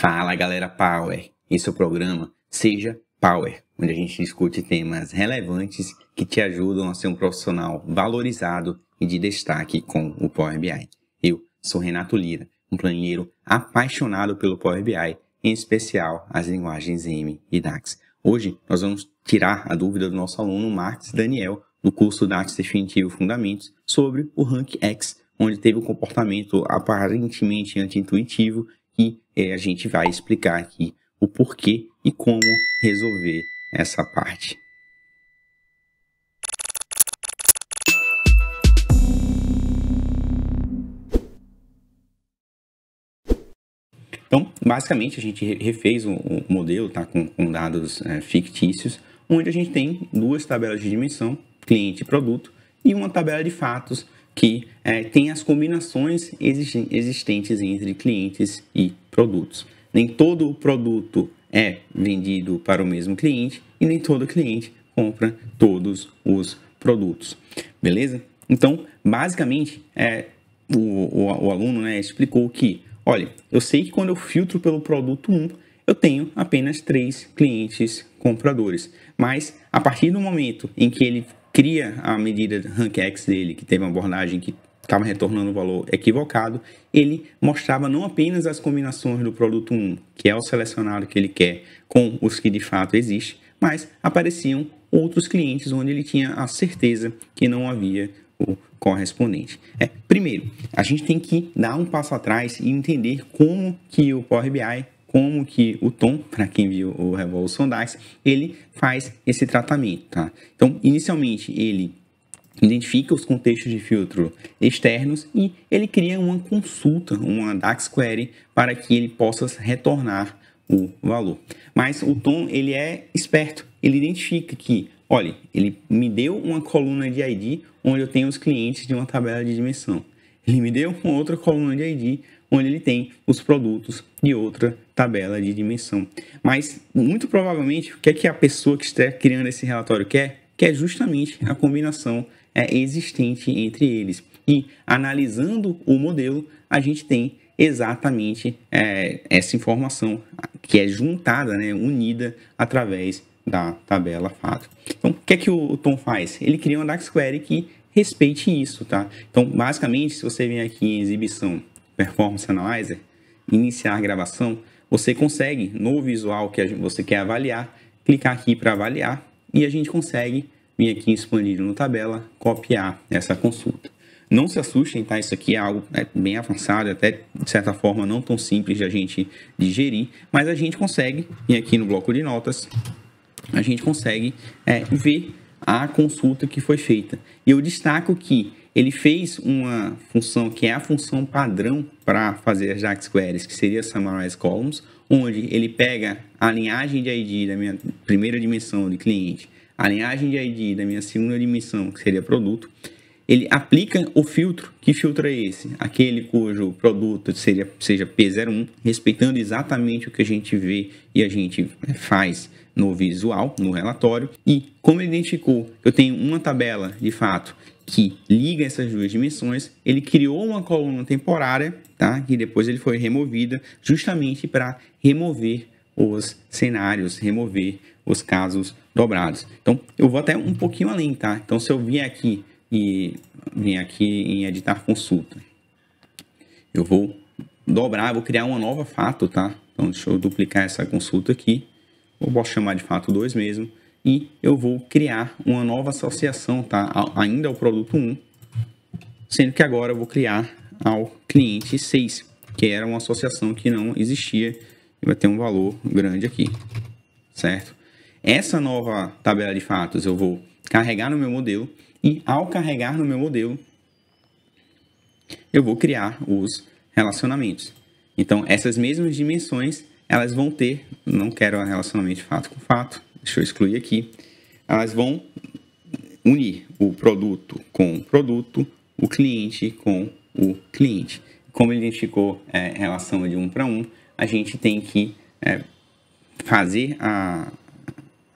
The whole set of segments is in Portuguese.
Fala galera Power! Esse é o programa Seja Power, onde a gente discute temas relevantes que te ajudam a ser um profissional valorizado e de destaque com o Power BI. Eu sou Renato Lira, um planilheiro apaixonado pelo Power BI, em especial as linguagens M e DAX. Hoje nós vamos tirar a dúvida do nosso aluno Marcos Daniel, do curso DAX Definitivo Fundamentos, sobre o Rank X, onde teve um comportamento aparentemente anti-intuitivo que é, a gente vai explicar aqui o porquê e como resolver essa parte. Então, basicamente, a gente refez o, modelo tá, com, com dados é, fictícios, onde a gente tem duas tabelas de dimensão, cliente e produto, e uma tabela de fatos que é, tem as combinações existentes entre clientes e produtos. Nem todo produto é vendido para o mesmo cliente e nem todo cliente compra todos os produtos, beleza? Então, basicamente, é, o, o, o aluno né, explicou que, olha, eu sei que quando eu filtro pelo produto 1, eu tenho apenas três clientes compradores. Mas a partir do momento em que ele cria a medida rank X dele, que teve uma abordagem que estava retornando o valor equivocado, ele mostrava não apenas as combinações do produto 1, que é o selecionado que ele quer, com os que de fato existem, mas apareciam outros clientes onde ele tinha a certeza que não havia o correspondente. É, primeiro, a gente tem que dar um passo atrás e entender como que o Power BI como que o Tom, para quem viu o Revolution Dice, ele faz esse tratamento, tá? Então, inicialmente, ele identifica os contextos de filtro externos e ele cria uma consulta, uma DAX query, para que ele possa retornar o valor. Mas o Tom, ele é esperto, ele identifica que, olha, ele me deu uma coluna de ID onde eu tenho os clientes de uma tabela de dimensão. Ele me deu uma outra coluna de ID onde ele tem os produtos de outra tabela de dimensão. Mas, muito provavelmente, o que é que a pessoa que está criando esse relatório quer? Quer justamente a combinação é, existente entre eles. E, analisando o modelo, a gente tem exatamente é, essa informação que é juntada, né, unida através da tabela fato. Então, o que é que o Tom faz? Ele cria uma DAX query que respeite isso, tá? Então, basicamente, se você vem aqui em exibição Performance Analyzer, iniciar a gravação, você consegue, no visual que você quer avaliar, clicar aqui para avaliar e a gente consegue vir aqui expandido no tabela, copiar essa consulta. Não se assustem, tá? Isso aqui é algo né, bem avançado, até de certa forma não tão simples de a gente digerir, mas a gente consegue, vir aqui no bloco de notas, a gente consegue é, ver a consulta que foi feita. E eu destaco que ele fez uma função que é a função padrão para fazer as JAX queries, que seria summarize columns, onde ele pega a linhagem de ID da minha primeira dimensão de cliente, a linhagem de ID da minha segunda dimensão, que seria produto, ele aplica o filtro. Que filtro é esse? Aquele cujo produto seria, seja P01, respeitando exatamente o que a gente vê e a gente é, faz no visual, no relatório. E como ele identificou que eu tenho uma tabela, de fato, que liga essas duas dimensões. Ele criou uma coluna temporária, tá? Que depois ele foi removida justamente para remover os cenários, remover os casos dobrados. Então, eu vou até um pouquinho além, tá? Então, se eu vim aqui e vim aqui em editar consulta, eu vou dobrar, vou criar uma nova fato, tá? Então, deixa eu duplicar essa consulta aqui. vou chamar de fato 2 mesmo e eu vou criar uma nova associação, tá? Ainda ao produto 1, sendo que agora eu vou criar ao cliente 6, que era uma associação que não existia e vai ter um valor grande aqui, certo? Essa nova tabela de fatos eu vou carregar no meu modelo e ao carregar no meu modelo eu vou criar os relacionamentos. Então essas mesmas dimensões elas vão ter, não quero relacionamento de fato com fato, deixa eu excluir aqui, elas vão unir o produto com o produto, o cliente com o cliente. Como ele identificou é, relação de um para um, a gente tem que é, fazer a,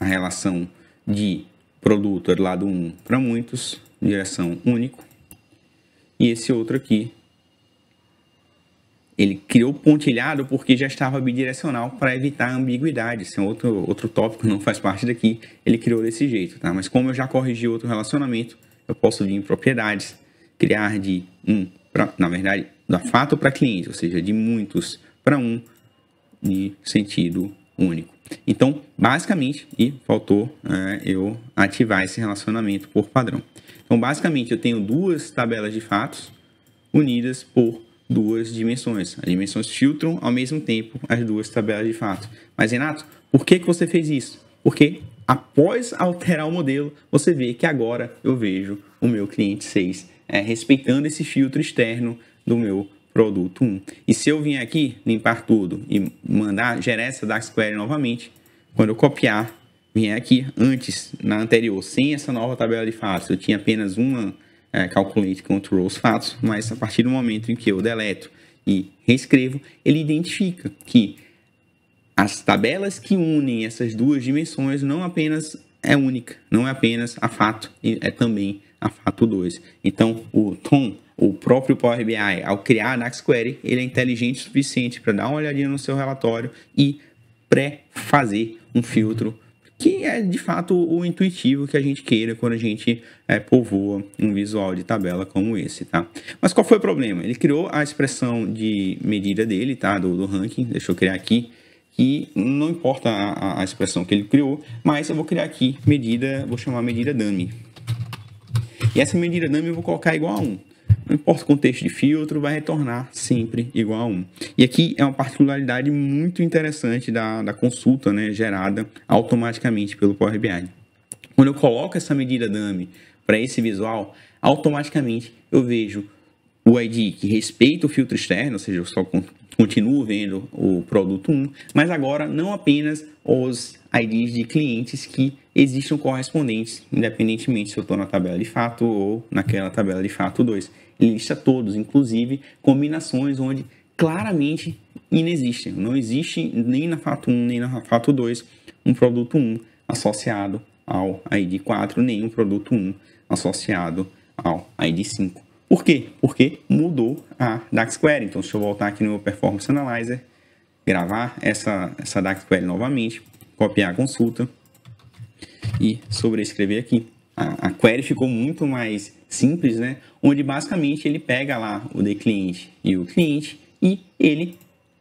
a, relação de produto do lado um para muitos, direção único, e esse outro aqui ele criou pontilhado porque já estava bidirecional para evitar ambiguidade. Isso é outro, outro tópico, não faz parte daqui. Ele criou desse jeito, tá? Mas como eu já corrigi outro relacionamento, eu posso vir em propriedades, criar de um, pra, na verdade, da fato para cliente, ou seja, de muitos para um, de sentido único. Então, basicamente, e faltou é, eu ativar esse relacionamento por padrão. Então, basicamente, eu tenho duas tabelas de fatos unidas por duas dimensões. As dimensões filtram ao mesmo tempo as duas tabelas de fato. Mas, Renato, por que, que você fez isso? Porque após alterar o modelo, você vê que agora eu vejo o meu cliente 6 é, respeitando esse filtro externo do meu produto 1. E se eu vir aqui, limpar tudo e mandar gerar essa dark query novamente, quando eu copiar, vier aqui antes, na anterior, sem essa nova tabela de fato, eu tinha apenas uma é, Calculate Control os fatos, mas a partir do momento em que eu deleto e reescrevo, ele identifica que as tabelas que unem essas duas dimensões não apenas é única, não é apenas a fato, é também a fato 2. Então, o Tom, o próprio Power BI, ao criar a Next Query, ele é inteligente o suficiente para dar uma olhadinha no seu relatório e pré-fazer um filtro que é de fato o intuitivo que a gente queira quando a gente é, povoa um visual de tabela como esse, tá? Mas qual foi o problema? Ele criou a expressão de medida dele, tá? Do, do ranking, deixa eu criar aqui, que não importa a, a, expressão que ele criou, mas eu vou criar aqui medida, vou chamar medida dummy. E essa medida dummy eu vou colocar igual a 1. Não importa o contexto de filtro, vai retornar sempre igual a 1. E aqui é uma particularidade muito interessante da, da consulta né, gerada automaticamente pelo Power BI. Quando eu coloco essa medida dummy para esse visual, automaticamente eu vejo o ID que respeita o filtro externo, ou seja, eu só continuo vendo o produto 1, mas agora não apenas os IDs de clientes que existe um correspondente, independentemente se eu estou na tabela de fato ou naquela tabela de fato 2. lista todos, inclusive combinações onde claramente inexistem. Não existe nem na fato 1 nem na fato 2 um produto 1 associado ao ID 4, nem um produto 1 associado ao ID 5. Por quê? Porque mudou a DAX Query. Então, se eu voltar aqui no meu Performance Analyzer, gravar essa, essa DAX Query novamente, copiar a consulta, e sobrescrever aqui. A, a query ficou muito mais simples, né? Onde basicamente ele pega lá o de cliente e o cliente e ele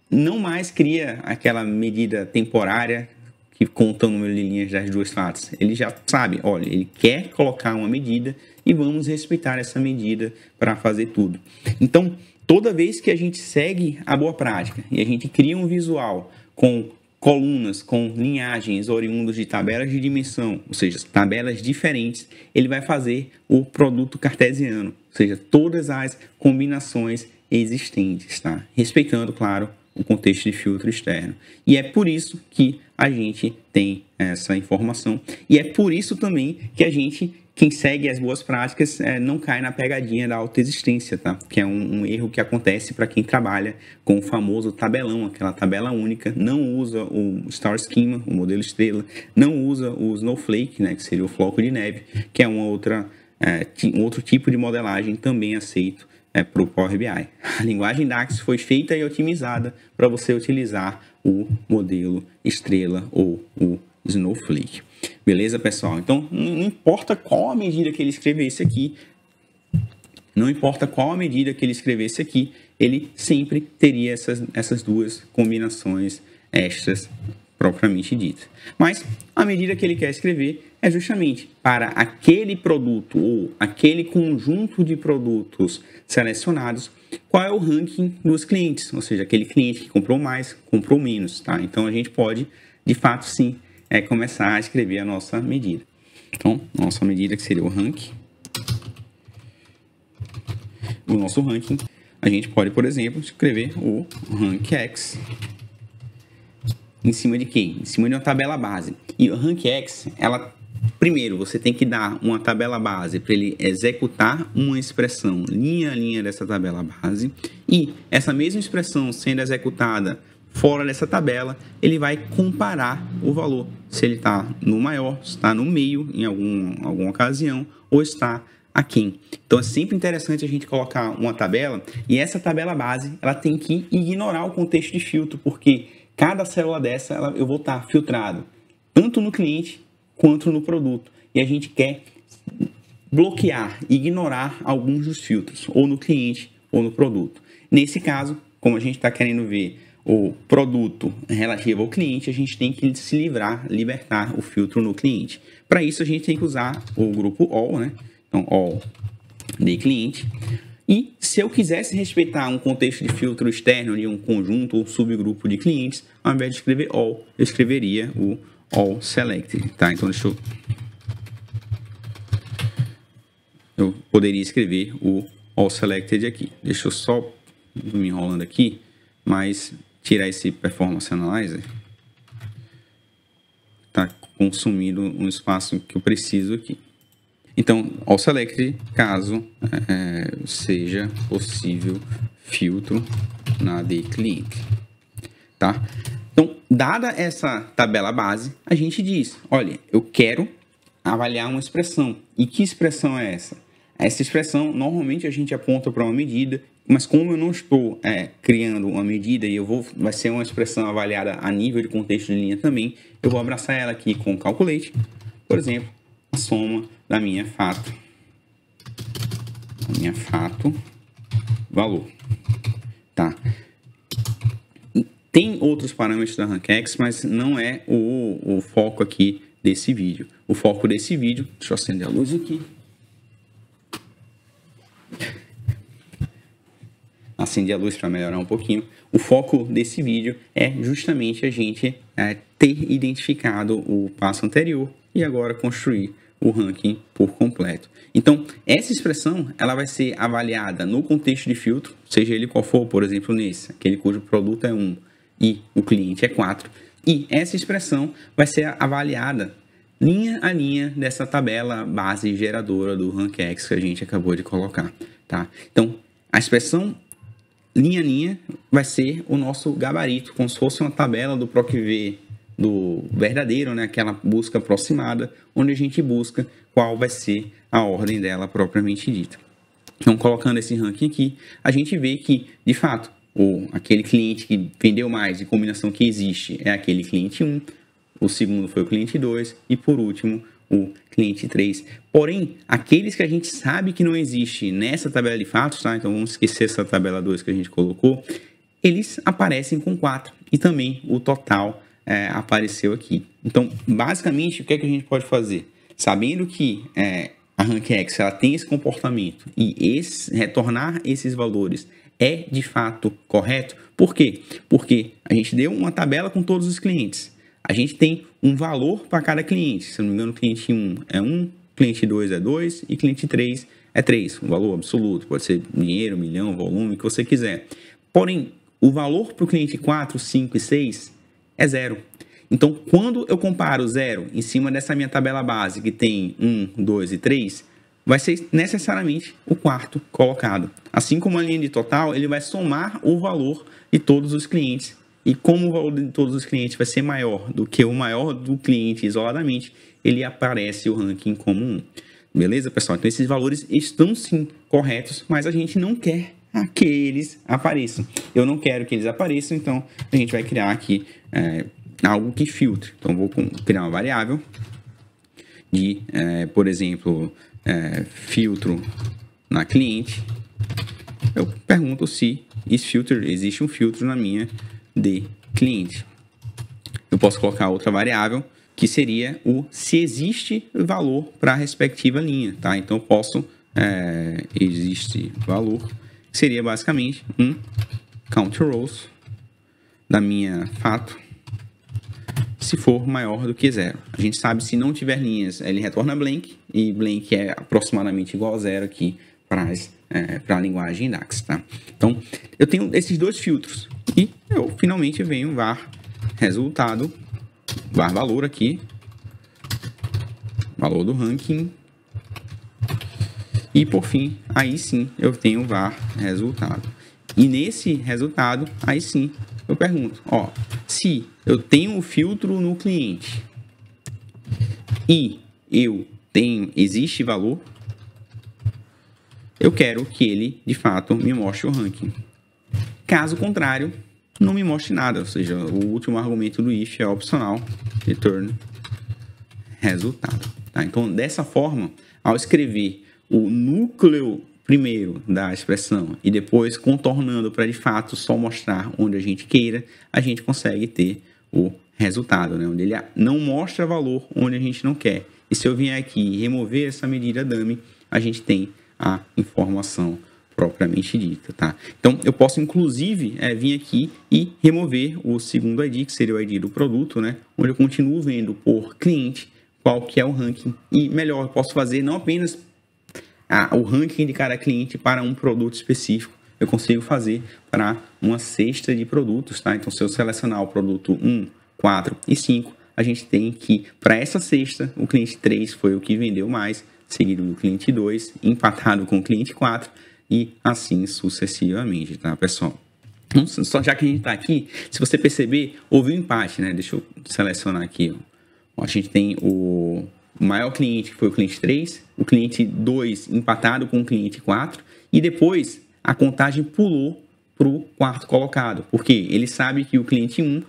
não mais cria aquela medida temporária que conta o número de linhas das duas fatos Ele já sabe, olha, ele quer colocar uma medida e vamos respeitar essa medida para fazer tudo. Então, toda vez que a gente segue a boa prática e a gente cria um visual com colunas com linhagens oriundas de tabelas de dimensão, ou seja, tabelas diferentes, ele vai fazer o produto cartesiano, ou seja, todas as combinações existentes, tá? Respeitando, claro, o contexto de filtro externo. E é por isso que a gente tem essa informação e é por isso também que a gente quem segue as boas práticas é, não cai na pegadinha da autoexistência, tá? Que é um, um erro que acontece para quem trabalha com o famoso tabelão, aquela tabela única, não usa o Star Schema, o modelo estrela, não usa o Snowflake, né, que seria o floco de neve, que é uma outra, é, um outro tipo de modelagem também aceito é, para o Power BI. A linguagem DAX foi feita e otimizada para você utilizar o modelo estrela ou o Snowflake. Beleza, pessoal? Então, não importa qual a medida que ele escrevesse aqui, não importa qual a medida que ele escrevesse aqui, ele sempre teria essas, essas duas combinações extras propriamente dita. Mas a medida que ele quer escrever é justamente para aquele produto ou aquele conjunto de produtos selecionados, qual é o ranking dos clientes, ou seja, aquele cliente que comprou mais, comprou menos, tá? Então a gente pode, de fato, sim, é começar a escrever a nossa medida. Então, nossa medida que seria o rank, o nosso ranking, a gente pode, por exemplo, escrever o rank x em cima de quem? Em cima de uma tabela base. E o rank x, ela primeiro você tem que dar uma tabela base para ele executar uma expressão linha a linha dessa tabela base e essa mesma expressão sendo executada fora dessa tabela, ele vai comparar o valor se ele está no maior, está no meio em algum, alguma ocasião, ou está aqui. Então é sempre interessante a gente colocar uma tabela e essa tabela base ela tem que ignorar o contexto de filtro, porque cada célula dessa ela, eu vou estar tá filtrado tanto no cliente quanto no produto. E a gente quer bloquear, ignorar alguns dos filtros, ou no cliente ou no produto. Nesse caso, como a gente está querendo ver o produto relativo ao cliente, a gente tem que se livrar, libertar o filtro no cliente. Para isso, a gente tem que usar o grupo all, né? Então, all de cliente. E se eu quisesse respeitar um contexto de filtro externo de um conjunto ou subgrupo de clientes, ao invés de escrever all, eu escreveria o all selected, tá? Então, deixa eu... Eu poderia escrever o all selected aqui. Deixa eu só... me enrolando aqui mas tirar esse performance analyzer, está consumindo um espaço que eu preciso aqui. Então, ao select, caso é, seja possível filtro na de cliente, tá? Então, dada essa tabela base, a gente diz, olha, eu quero avaliar uma expressão. E que expressão é essa? Essa expressão, normalmente a gente aponta para uma medida mas como eu não estou é, criando uma medida e eu vou, vai ser uma expressão avaliada a nível de contexto de linha também, eu vou abraçar ela aqui com calculate, por exemplo, a soma da minha fato, da minha fato valor, tá? Tem outros parâmetros da RankX, mas não é o, o foco aqui desse vídeo. O foco desse vídeo, deixa eu acender a luz aqui, acender a luz para melhorar um pouquinho. O foco desse vídeo é justamente a gente é, ter identificado o passo anterior e agora construir o ranking por completo. Então, essa expressão ela vai ser avaliada no contexto de filtro, seja ele qual for, por exemplo, nesse, aquele cujo produto é 1 e o cliente é 4. E essa expressão vai ser avaliada linha a linha dessa tabela base geradora do RankX que a gente acabou de colocar. Tá? Então, a expressão linha a linha, vai ser o nosso gabarito, como se fosse uma tabela do PROCV do verdadeiro, né? aquela busca aproximada, onde a gente busca qual vai ser a ordem dela propriamente dita. Então, colocando esse ranking aqui, a gente vê que, de fato, o, aquele cliente que vendeu mais e combinação que existe é aquele cliente 1, o segundo foi o cliente 2 e, por último, o cliente 3. Porém, aqueles que a gente sabe que não existe nessa tabela de fatos, tá? Então vamos esquecer essa tabela 2 que a gente colocou, eles aparecem com 4 e também o total é, apareceu aqui. Então, basicamente, o que é que a gente pode fazer? Sabendo que é, a RankX ela tem esse comportamento e esse, retornar esses valores é de fato correto, por quê? Porque a gente deu uma tabela com todos os clientes. A gente tem um valor para cada cliente. Se não me engano, cliente 1 é 1, cliente 2 é 2 e cliente 3 é 3. Um valor absoluto, pode ser dinheiro, milhão, volume, o que você quiser. Porém, o valor para o cliente 4, 5 e 6 é zero. Então, quando eu comparo zero em cima dessa minha tabela base que tem 1, 2 e 3, vai ser necessariamente o quarto colocado. Assim como a linha de total, ele vai somar o valor de todos os clientes e como o valor de todos os clientes vai ser maior do que o maior do cliente isoladamente, ele aparece o ranking como Beleza, pessoal? Então esses valores estão sim corretos, mas a gente não quer ah, que eles apareçam. Eu não quero que eles apareçam, então a gente vai criar aqui é, algo que filtre. Então vou criar uma variável de, é, por exemplo, é, filtro na cliente. Eu pergunto se esse filtro, existe um filtro na minha de cliente. Eu posso colocar outra variável que seria o se existe valor para a respectiva linha, tá? Então eu posso é, existe valor seria basicamente um count rows da minha fato se for maior do que zero. A gente sabe se não tiver linhas, ele retorna blank e blank é aproximadamente igual a zero aqui para é, a linguagem DAX, tá? Então, eu tenho esses dois filtros e eu finalmente venho var resultado, var valor aqui, valor do ranking e por fim, aí sim eu tenho var resultado. E nesse resultado, aí sim eu pergunto, ó, se eu tenho um filtro no cliente e eu tenho existe valor eu quero que ele, de fato, me mostre o ranking. Caso contrário, não me mostre nada, ou seja, o último argumento do if é opcional, return resultado. Tá? Então, dessa forma, ao escrever o núcleo primeiro da expressão e depois contornando para de fato só mostrar onde a gente queira, a gente consegue ter o resultado, né? onde ele não mostra valor onde a gente não quer. E se eu vier aqui e remover essa medida dummy, a gente tem a informação propriamente dita, tá? Então, eu posso, inclusive, é, vir aqui e remover o segundo ID, que seria o ID do produto, né? Onde eu continuo vendo por cliente qual que é o ranking. E, melhor, eu posso fazer não apenas a, ah, o ranking de cada cliente para um produto específico, eu consigo fazer para uma cesta de produtos, tá? Então, se eu selecionar o produto 1, 4 e 5, a gente tem que, para essa cesta, o cliente 3 foi o que vendeu mais, seguido do cliente 2, empatado com o cliente 4 e assim sucessivamente, tá, pessoal? Então, só já que a gente está aqui, se você perceber, houve um empate, né? Deixa eu selecionar aqui. Ó. A gente tem o maior cliente, que foi o cliente 3, o cliente 2 empatado com o cliente 4, e depois a contagem pulou para o quarto colocado, porque ele sabe que o cliente 1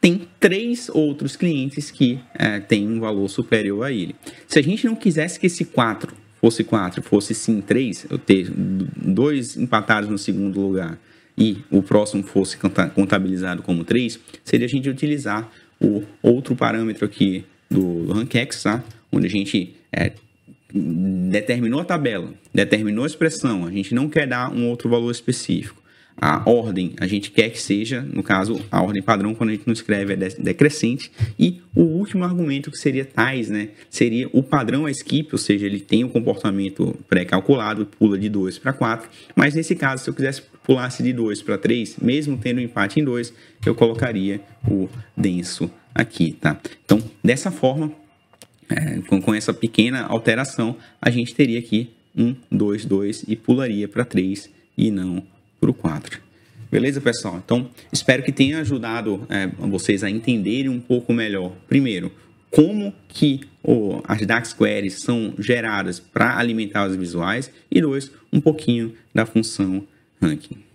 tem três outros clientes que é, têm um valor superior a ele. Se a gente não quisesse que esse 4 fosse 4, fosse sim 3, eu ter dois empatados no segundo lugar e o próximo fosse contabilizado como 3, seria a gente utilizar o outro parâmetro aqui do, do Rankex, tá? onde a gente é, determinou a tabela, determinou a expressão, a gente não quer dar um outro valor específico a ordem a gente quer que seja, no caso, a ordem padrão, quando a gente não escreve é decrescente. E o último argumento que seria tais, né? Seria o padrão é skip, ou seja, ele tem o um comportamento pré-calculado, pula de 2 para 4. Mas nesse caso, se eu quisesse pulasse de 2 para 3, mesmo tendo um empate em 2, eu colocaria o denso aqui, tá? Então, dessa forma, é, com, com essa pequena alteração, a gente teria aqui 1, 2, 2 e pularia para 3 e não para o 4. Beleza, pessoal? Então, espero que tenha ajudado é, vocês a entenderem um pouco melhor, primeiro, como que oh, as DAX queries são geradas para alimentar os visuais e, dois, um pouquinho da função ranking.